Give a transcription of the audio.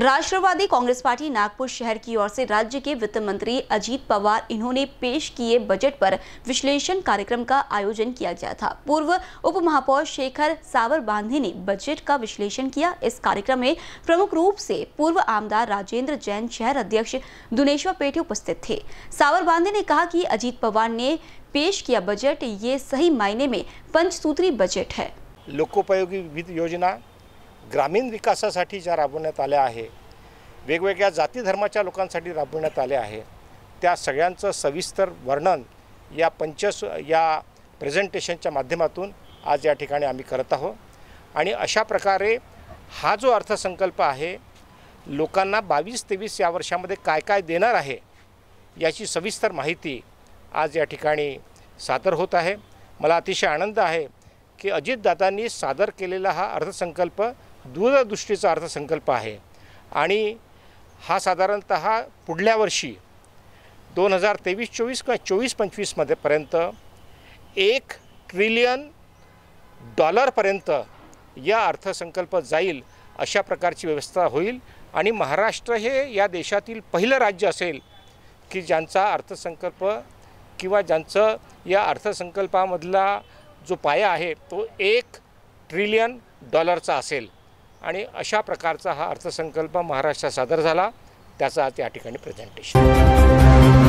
Rashtrawadi Congress party Nagpur शहर की or से राज्य के वित्त मंत्री अजीत पवार इन्होंने पेश किए बजट पर विश्लेषण कार्यक्रम का आयोजन किया गया था पूर्व उप महापौर शेखर सावर बांधे ने बजट का विश्लेषण किया इस कार्यक्रम में प्रमुख रूप से पूर्व आमदार राजेंद्र जैन शहर अध्यक्ष दुनेश्वर पेठे उपस्थित थे सावर बांधे ने कहा की अजीत पवार ने पेश किया बजट ये सही मायने में पंचसूत्री बजट है लोकोपयोगी वित्त योजना ग्रामीण विकासासाठी ज्या राबवण्यात आल्या आहे वेगवेगळ्या जाती धर्माच्या लोकांसाठी राबवण्यात आल्या आहे त्या सगळ्यांचं सविस्तर वर्णन या पंचस या प्रेझेंटेशनच्या माध्यमातून आज या ठिकाणी आम्ही करत आहोत आणि अशा प्रकारे हा जो अर्थसंकल्प आहे लोकांना बावीस तेवीस या वर्षामध्ये काय काय देणार आहे याची सविस्तर माहिती आज या ठिकाणी सादर होत आहे मला अतिशय आनंद आहे की अजितदादांनी सादर केलेला हा अर्थसंकल्प दूरदृष्टीचा अर्थसंकल्प आहे आणि हा साधारणत पुढल्या वर्षी दोन हजार तेवीस चोवीस किंवा चोवीस पंचवीसमध्ये पर्यंत एक ट्रिलियन डॉलरपर्यंत या अर्थसंकल्प जाईल अशा प्रकारची व्यवस्था होईल आणि महाराष्ट्र हे या देशातील पहिलं राज्य असेल की ज्यांचा अर्थसंकल्प किंवा ज्यांचं या अर्थसंकल्पामधला जो पाया आहे तो एक ट्रिलियन डॉलरचा असेल आणि अशा प्रकारचा हा अर्थसंकल्प महाराष्ट्रात सादर झाला त्याचा त्या ठिकाणी प्रेझेंटेशन